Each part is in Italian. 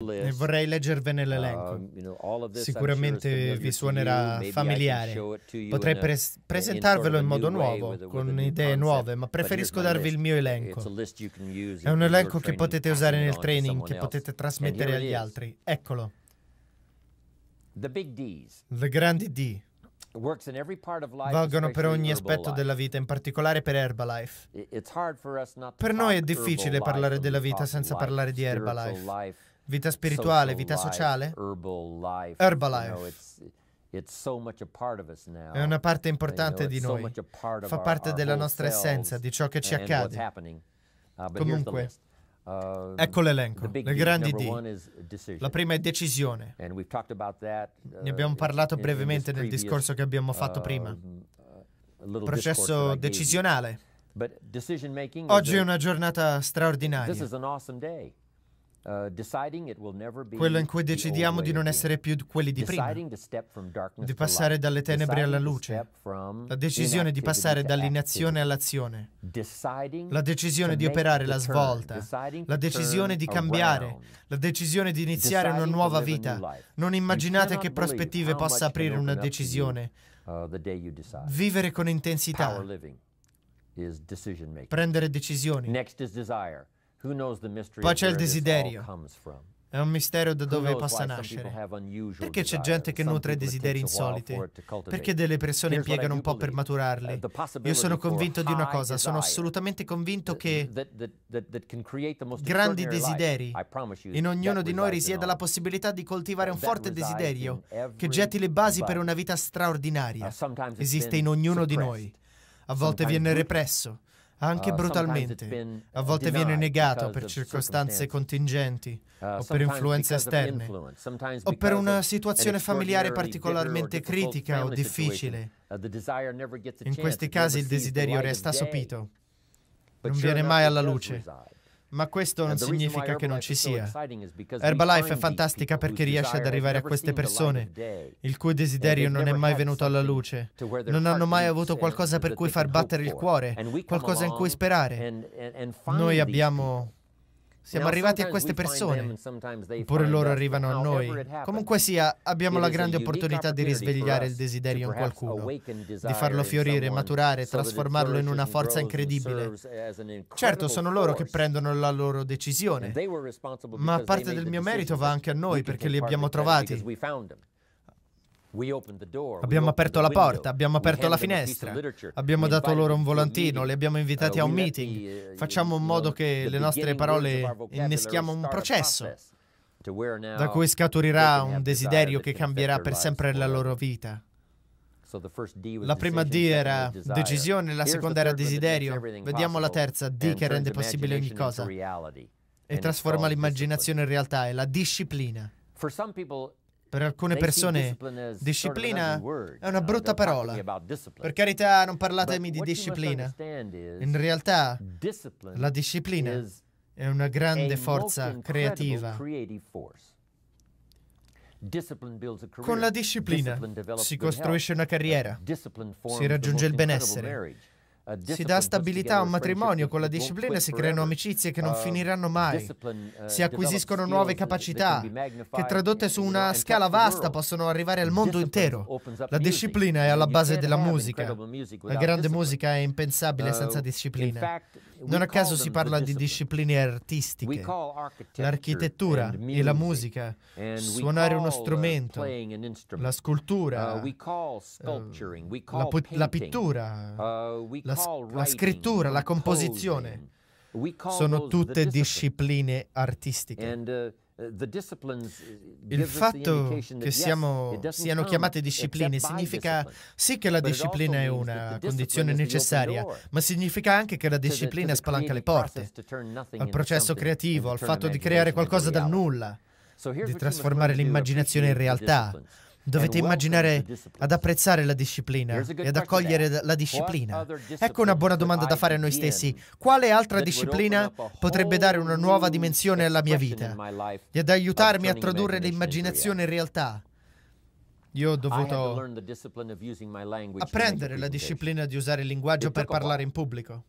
E vorrei leggervene um, l'elenco. Sicuramente vi suonerà familiare. Potrei pres presentarvelo in modo nuovo, con idee nuove, ma preferisco darvi il mio elenco. È un elenco che potete usare nel training, che potete trasmettere agli altri. Eccolo. Le grandi D. Valgono per ogni aspetto della vita, in particolare per Herbalife. Per noi è difficile parlare della vita senza parlare di Herbalife Vita spirituale, vita sociale? Herbalife. È una parte importante di noi, fa parte della nostra essenza, di ciò che ci accade. Uh, Comunque, um, Ecco l'elenco, le grandi D. La prima è decisione. Uh, ne abbiamo parlato brevemente nel discorso che abbiamo fatto um, prima. Uh, Processo decisionale. Oggi è una giornata straordinaria. Uh, quello in cui decidiamo di non essere più quelli di prima, di passare dalle tenebre alla luce, la decisione di passare dall'inazione all'azione, la decisione di operare la svolta, la decisione di cambiare, la decisione di iniziare una nuova vita. Non immaginate che prospettive possa aprire una decisione. Uh, Vivere con intensità, prendere decisioni. Ma c'è il desiderio. È un mistero da dove possa nascere. Perché c'è gente che nutre desideri insoliti? Perché delle persone impiegano un po' per maturarli? Uh, Io sono convinto di una cosa, sono assolutamente convinto che grandi desideri in ognuno di noi risieda la possibilità di coltivare un forte desiderio che getti le basi per una vita straordinaria. Esiste in ognuno di noi. A volte viene represso, anche uh, brutalmente. A volte viene negato per circostanze contingenti uh, o per influenze esterne o per una situazione familiare particolarmente critica o difficile. Uh, In questi casi il desiderio resta sopito, non viene mai alla luce. Ma questo non significa che non ci sia. Herbalife è fantastica perché riesce ad arrivare a queste persone, il cui desiderio non è mai venuto alla luce. Non hanno mai avuto qualcosa per cui far battere il cuore, qualcosa in cui sperare. Noi abbiamo siamo arrivati a queste persone, oppure loro arrivano a noi. Comunque sia, abbiamo la grande opportunità di risvegliare il desiderio in qualcuno, di farlo fiorire, maturare, trasformarlo in una forza incredibile. Certo, sono loro che prendono la loro decisione, ma parte del mio merito va anche a noi perché li abbiamo trovati. Abbiamo aperto la porta, abbiamo aperto la finestra, abbiamo dato loro un volantino, li abbiamo invitati a un uh, meeting. Uh, Facciamo in modo che le nostre parole inneschiamo un processo da cui scaturirà un desiderio che cambierà per sempre la loro vita. La prima D era decisione, la seconda era desiderio. Vediamo la terza D che rende possibile ogni cosa e trasforma l'immaginazione in realtà, è la disciplina. Per alcune persone disciplina è una brutta parola. Per carità, non parlatemi di disciplina. In realtà, la disciplina è una grande forza creativa. Con la disciplina si costruisce una carriera, si raggiunge il benessere, si dà stabilità a un matrimonio, con la disciplina si creano eh, amicizie che non um, finiranno mai, eh, si acquisiscono nuove capacità che tradotte su una scala vasta possono arrivare al mondo intero. La disciplina è alla base della musica. La grande musica è impensabile senza uh, disciplina. Non a caso si parla di discipline artistiche, l'architettura e la musica, suonare uno uh, strumento, la scultura, uh, uh, la, la pittura, la, la scrittura, la composizione. Sono tutte discipline artistiche. Uh, Il fatto che siamo, siano chiamate discipline significa sì che la disciplina è una condizione necessaria, ma significa anche che la disciplina spalanca le porte al processo creativo, al fatto di creare qualcosa dal nulla, di trasformare l'immaginazione in realtà. Dovete immaginare ad apprezzare la disciplina e ad accogliere la disciplina. Ecco una buona domanda da fare a noi stessi. Quale altra disciplina potrebbe dare una nuova dimensione alla mia vita e ad aiutarmi a tradurre l'immaginazione in realtà? Io ho dovuto apprendere la disciplina di usare il linguaggio per parlare in pubblico.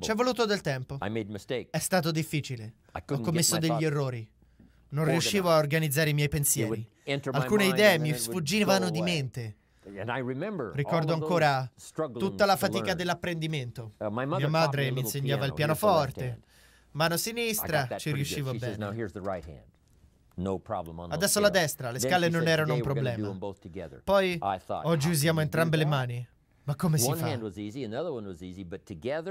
Ci è voluto del tempo. È stato difficile. Ho commesso degli errori. Non riuscivo a organizzare i miei pensieri. Alcune idee mi sfuggivano di mente. Ricordo ancora tutta la fatica dell'apprendimento. Uh, Mia madre mi insegnava il pianoforte. Mano sinistra, ci riuscivo bene. Adesso la destra, le scale non erano un problema. Poi oggi usiamo entrambe le mani. Ma come si fa?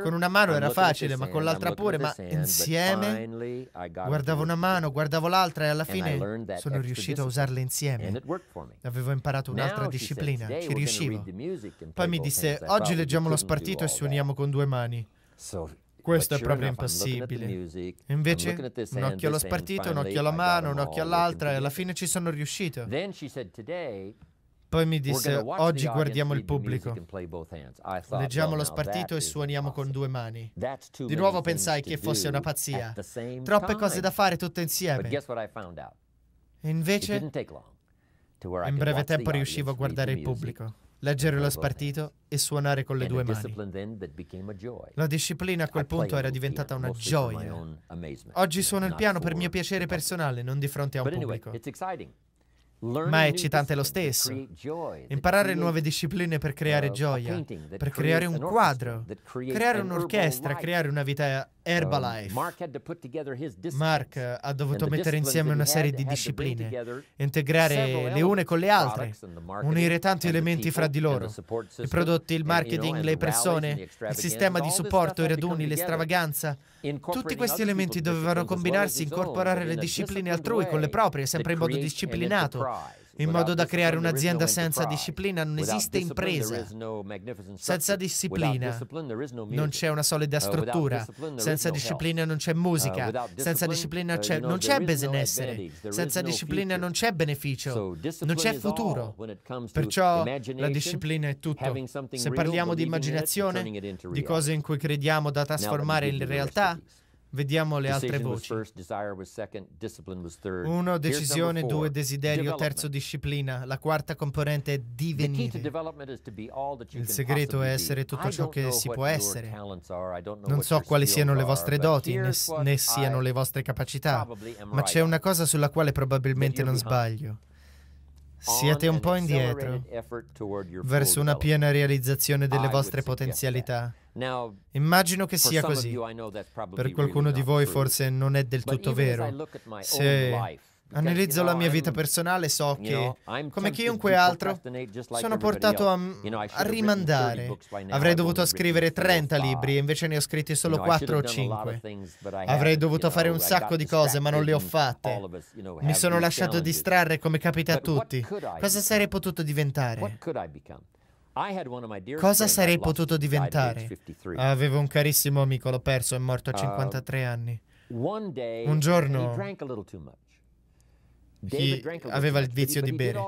Con una mano era facile, ma con l'altra pure, ma insieme guardavo una mano, guardavo l'altra e alla fine sono riuscito a usarle insieme. Avevo imparato un'altra disciplina, ci riuscivo. Poi mi disse, oggi leggiamo lo spartito e suoniamo con due mani. Questo è proprio impossibile. Invece, un occhio allo spartito, un occhio alla mano, un occhio all'altra e alla fine ci sono riuscito. Poi mi disse, oggi guardiamo il pubblico, leggiamo lo spartito e suoniamo con due mani. Di nuovo pensai che fosse una pazzia, troppe cose da fare tutte insieme. E invece, in breve tempo riuscivo a guardare il pubblico, leggere lo spartito e suonare con le due mani. La disciplina a quel punto era diventata una gioia. Oggi suono il piano per mio piacere personale, non di fronte a un pubblico. Ma è eccitante lo stesso. Imparare nuove discipline per creare gioia, per creare un quadro, creare un'orchestra, creare una vita Herbalife. Um, Mark uh, ha dovuto mettere insieme una serie di discipline, integrare le une con le altre, unire tanti elementi fra di loro, i prodotti, il marketing, le persone, il sistema di supporto, i raduni, l'estravaganza. Tutti questi elementi dovevano combinarsi, incorporare le discipline altrui con le proprie, sempre in modo disciplinato in modo da creare un'azienda senza disciplina non esiste impresa. Senza disciplina non c'è una solida uh, struttura, senza disciplina non c'è musica, uh, senza disciplina uh, non c'è benessere, senza disciplina non c'è beneficio, non c'è futuro. Perciò la disciplina è tutto. Se parliamo di immaginazione, di cose in cui crediamo da trasformare in realtà, Vediamo le altre voci. Uno, decisione, due, desiderio, terzo, disciplina. La quarta componente è divenire. Il segreto è essere tutto ciò che si può essere. Non so quali siano le vostre doti, né, né siano le vostre capacità, ma c'è una cosa sulla quale probabilmente non sbaglio siete un po' indietro verso una piena realizzazione delle vostre potenzialità. Immagino che sia così. Per qualcuno di voi forse non è del tutto vero. Se Analizzo la mia eh, vita mm, personale, so che, come chiunque altro, sono portato a, a rimandare. Avrei dovuto scrivere 30 libri e invece ne ho scritti solo 4 o 5. Avrei dovuto fare un sacco di cose, ma non le ho fatte. Mi sono lasciato distrarre come capita a tutti. Cosa sarei potuto diventare? Cosa sarei potuto diventare? Avevo un carissimo amico, l'ho perso, è morto a 53 uh, anni. Un giorno chi aveva il vizio di bere.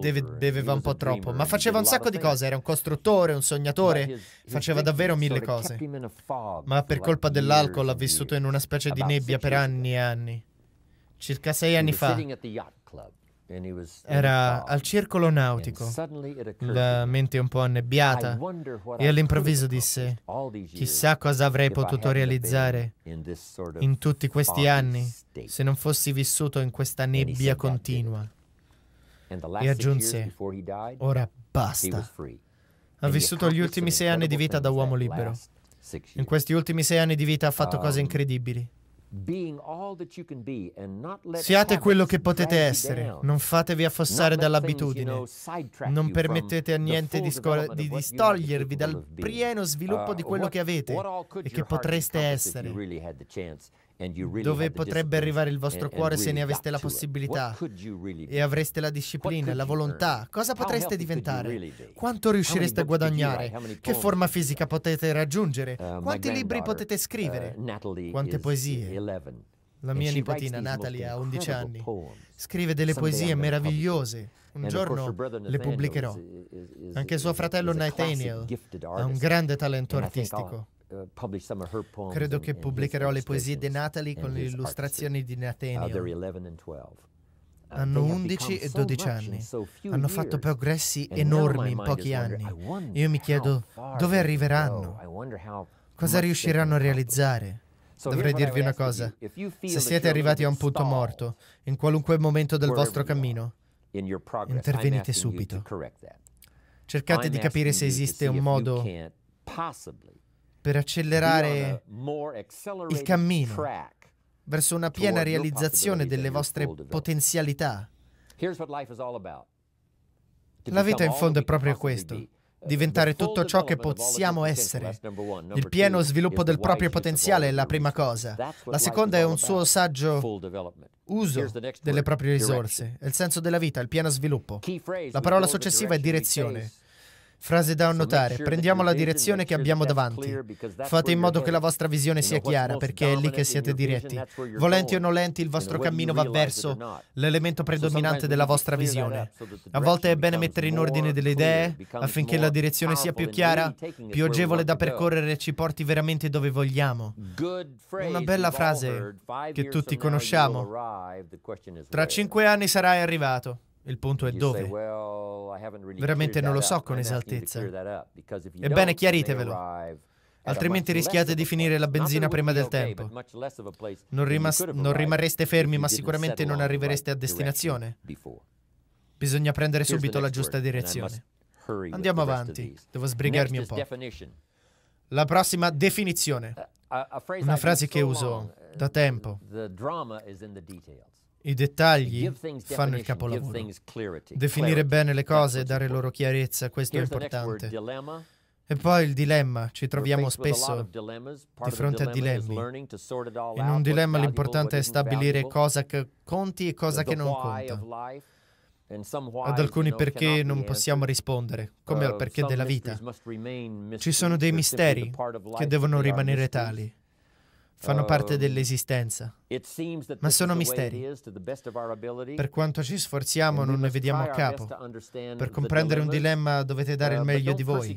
David beveva un po' troppo, ma faceva un sacco di cose, era un costruttore, un sognatore, faceva davvero mille cose. Ma per colpa dell'alcol ha vissuto in una specie di nebbia per anni e anni. Circa sei anni fa, era al circolo nautico, la mente un po' annebbiata, e all'improvviso disse, chissà cosa avrei potuto realizzare in tutti questi anni se non fossi vissuto in questa nebbia continua. E aggiunse, ora basta. Ha vissuto gli ultimi sei anni di vita da uomo libero. In questi ultimi sei anni di vita ha fatto cose um, incredibili. Siate quello che potete essere, non fatevi affossare dall'abitudine, non permettete a niente di, di distogliervi dal pieno sviluppo di uh, quello che avete e che potreste essere dove potrebbe arrivare il vostro cuore se ne aveste la possibilità e avreste la disciplina, la volontà. Cosa potreste diventare? Quanto riuscireste a guadagnare? Che forma fisica potete raggiungere? Uh, Quanti libri potete scrivere? Uh, Quante poesie? La mia nipotina Natalie ha 11 anni. Scrive delle poesie meravigliose. Un giorno le pubblicherò. Anche suo fratello Nathaniel ha un grande talento artistico. Uh, Credo che pubblicherò le poesie di Natalie con le illustrazioni di uh, Nathaniel. Uh, hanno 11 e 12 anni, hanno fatto progressi enormi in pochi anni. Io mi chiedo dove arriveranno, cosa riusciranno a realizzare. Dovrei dirvi una cosa, se siete arrivati a un punto morto, in qualunque momento del vostro cammino, intervenite subito. Cercate di capire se esiste un modo per accelerare il cammino verso una piena realizzazione delle vostre potenzialità. La vita in fondo è proprio questo, uh, diventare tutto ciò che possiamo essere. Il pieno sviluppo del proprio potenziale è la prima cosa. La seconda è un suo saggio uso delle proprie risorse, è il senso della vita, il pieno sviluppo. La parola successiva è direzione. Frase da annotare. Prendiamo la direzione che abbiamo davanti. Fate in modo che la vostra visione sia chiara, perché è lì che siete diretti. Volenti o nolenti, il vostro cammino va verso l'elemento predominante della vostra visione. A volte è bene mettere in ordine delle idee affinché la direzione sia più chiara, più agevole da percorrere e ci porti veramente dove vogliamo. Una bella frase che tutti conosciamo. Tra cinque anni sarai arrivato. Il punto è dove. Veramente non lo so con esaltezza. Ebbene, chiaritevelo. Altrimenti rischiate di finire la benzina prima del tempo. Non, rimas- non rimarreste fermi, ma sicuramente non arrivereste a destinazione. Bisogna prendere subito la giusta direzione. Andiamo avanti, devo sbrigarmi un po'. La prossima definizione. Una frase che uso da uh, tempo. Il i dettagli fanno il capolavoro. Definire bene le cose e dare loro chiarezza, questo è importante. E poi il dilemma, ci troviamo spesso di fronte a dilemmi. In un dilemma l'importante è stabilire cosa che conti e cosa che non conta. Ad alcuni perché non possiamo rispondere, come al uh, perché della vita. Ci sono dei misteri che devono rimanere tali, fanno parte um, dell'esistenza. Ma sono misteri. Per quanto ci sforziamo non ne vediamo a capo. Per comprendere un dilemma dovete dare il uh, meglio di voi.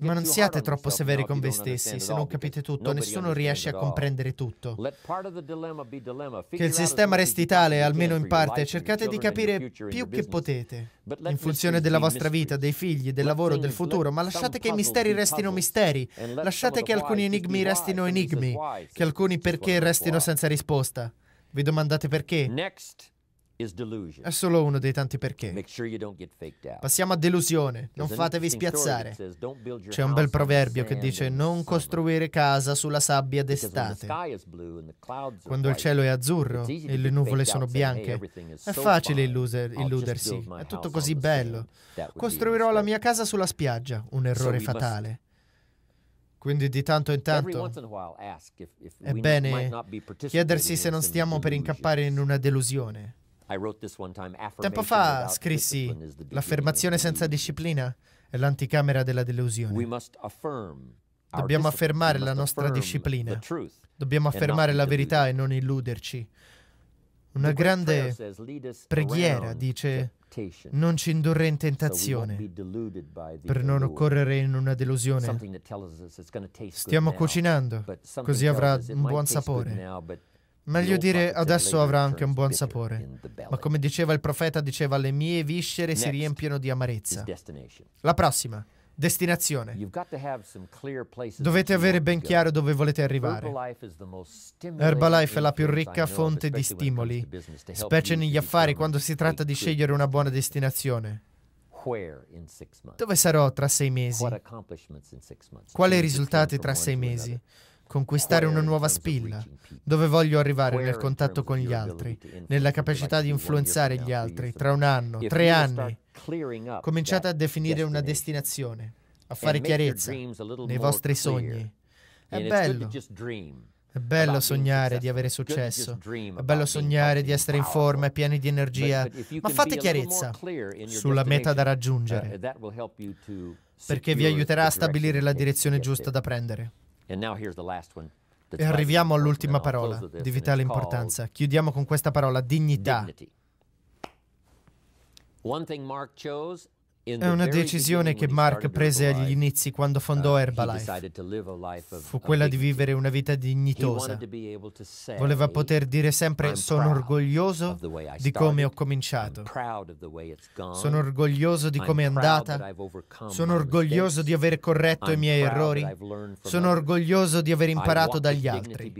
Ma non siate troppo severi con voi stessi, se non capite tutto, nessuno riesce a comprendere tutto. Che il sistema resti tale, almeno in parte, cercate di capire più che potete, in funzione della vostra vita, dei figli, del lavoro, del futuro, ma lasciate che i misteri restino misteri, lasciate che alcuni enigmi restino enigmi, che alcuni perché restino senza senza risposta. Vi domandate perché? Next. È solo uno dei tanti perché. Passiamo a delusione, non fatevi spiazzare. C'è un bel proverbio che dice non costruire casa sulla sabbia d'estate. Quando il cielo è azzurro e le nuvole sono bianche, è facile illuder illudersi, è tutto così bello. Costruirò la mia casa sulla spiaggia, un errore fatale. Quindi di tanto in tanto è bene chiedersi se non stiamo per incappare in una delusione. Tempo fa scrissi l'affermazione senza disciplina è l'anticamera della delusione. Dobbiamo affermare la nostra disciplina. Dobbiamo affermare la verità e non illuderci. Una grande preghiera dice non ci indurre in tentazione per non correre in una delusione. Stiamo cucinando, così avrà un buon sapore. Meglio dire adesso avrà anche un buon sapore. Ma come diceva il profeta, diceva le mie viscere si riempiono di amarezza. La prossima. Destinazione. Dovete avere ben chiaro dove volete arrivare. Herbalife è la più ricca fonte di stimoli, specie negli affari quando si tratta di scegliere una buona destinazione. Dove sarò tra sei mesi? Quali risultati tra sei mesi? conquistare una nuova spilla, dove voglio arrivare nel contatto con gli altri, nella capacità di influenzare gli altri, tra un anno, tre anni. Cominciate a definire una destinazione, a fare chiarezza nei vostri sogni. È bello. È bello sognare di avere successo, è bello sognare di essere in forma e pieni di energia, ma fate chiarezza sulla meta da raggiungere, uh, perché vi aiuterà a stabilire la direzione giusta da prendere. E arriviamo all'ultima parola di vitale importanza. Chiudiamo con questa parola, dignità. One thing Mark chose è una decisione che Mark prese agli inizi quando fondò uh, Herbalife. Fu quella di vivere una vita dignitosa. Voleva poter dire sempre sono orgoglioso di come ho cominciato. Sono orgoglioso di come è andata. Sono orgoglioso di aver corretto i miei errori. Sono orgoglioso di aver imparato dagli altri.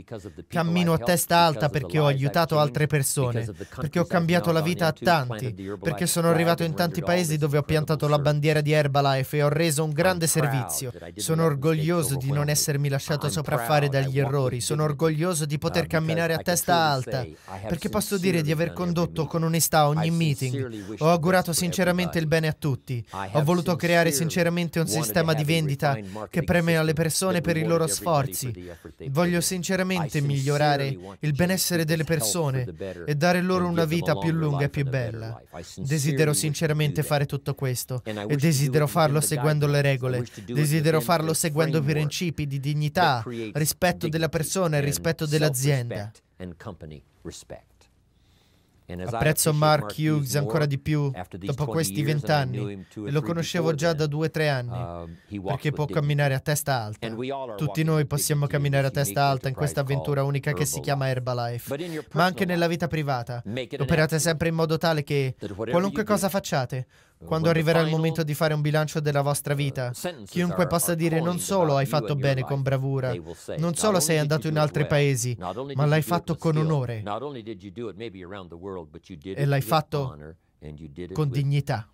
Cammino a testa alta perché ho aiutato altre persone, perché ho cambiato la vita a tanti, perché sono arrivato in tanti paesi dove ho piantato portato la bandiera di Herbalife e ho reso un grande servizio. Sono orgoglioso di non essermi lasciato sopraffare dagli errori, sono orgoglioso di poter camminare a testa alta, perché posso dire di aver condotto con onestà ogni meeting. Ho augurato sinceramente il bene a tutti. Ho voluto creare sinceramente un sistema di vendita che preme alle persone per i loro sforzi. Voglio sinceramente migliorare il benessere delle persone e dare loro una vita più lunga e più bella. Desidero sinceramente fare tutto questo. Cristo. E desidero farlo seguendo le regole, desidero farlo seguendo i principi di dignità, rispetto della persona e rispetto dell'azienda. Apprezzo Mark Hughes ancora di più dopo questi vent'anni e lo conoscevo già da due o tre anni um, perché può camminare a testa alta. Tutti noi possiamo camminare a testa alta in questa avventura unica che si chiama Herbalife, ma anche nella vita privata. Operate sempre in modo tale che qualunque cosa facciate, quando arriverà il momento di fare un bilancio della vostra vita. Chiunque possa dire non solo hai fatto bene con bravura, non solo sei andato in altri paesi, ma l'hai fatto con onore e l'hai fatto con dignità.